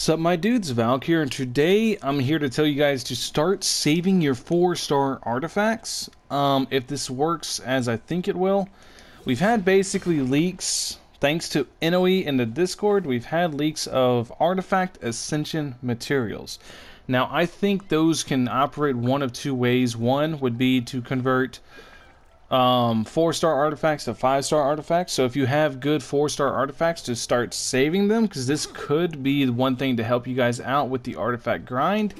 Sup my dudes, Valk here, and today I'm here to tell you guys to start saving your 4-star artifacts, um, if this works as I think it will. We've had basically leaks, thanks to NOE and the Discord, we've had leaks of artifact ascension materials. Now I think those can operate one of two ways. One would be to convert um, four star artifacts to five star artifacts. So if you have good four star artifacts, to start saving them because this could be the one thing to help you guys out with the artifact grind.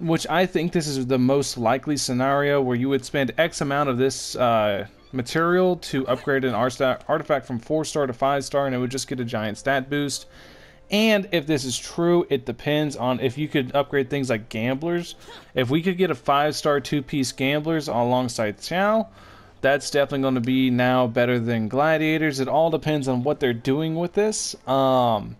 Which I think this is the most likely scenario where you would spend X amount of this uh, material to upgrade an artifact from four star to five star, and it would just get a giant stat boost. And if this is true, it depends on if you could upgrade things like gamblers. If we could get a five star two piece gamblers alongside Chow, that's definitely going to be now better than gladiators. It all depends on what they're doing with this. Um,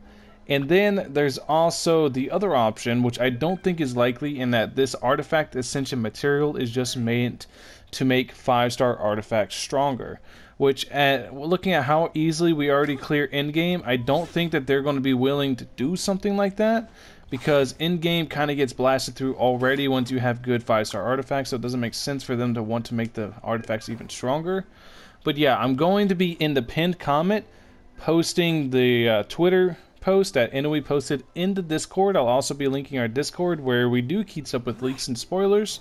and then there's also the other option, which I don't think is likely, in that this artifact ascension material is just meant to make five star artifacts stronger. Which, at, uh, looking at how easily we already clear endgame, I don't think that they're going to be willing to do something like that because endgame kind of gets blasted through already once you have good five star artifacts, so it doesn't make sense for them to want to make the artifacts even stronger. But yeah, I'm going to be in the pinned comment posting the uh, Twitter post at NOE Posted in the Discord. I'll also be linking our Discord where we do keep up with leaks and spoilers.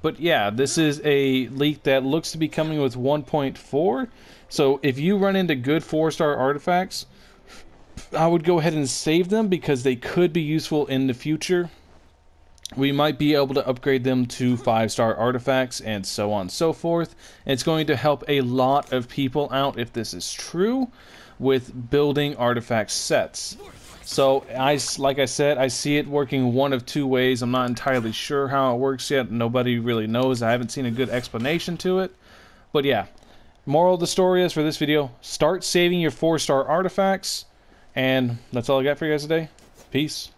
But yeah, this is a leak that looks to be coming with 1.4. So if you run into good four star artifacts, I would go ahead and save them because they could be useful in the future we might be able to upgrade them to five star artifacts and so on and so forth. It's going to help a lot of people out if this is true with building artifact sets. So I like I said, I see it working one of two ways. I'm not entirely sure how it works yet. Nobody really knows. I haven't seen a good explanation to it. But yeah, moral of the story is for this video, start saving your four star artifacts. And that's all I got for you guys today. Peace.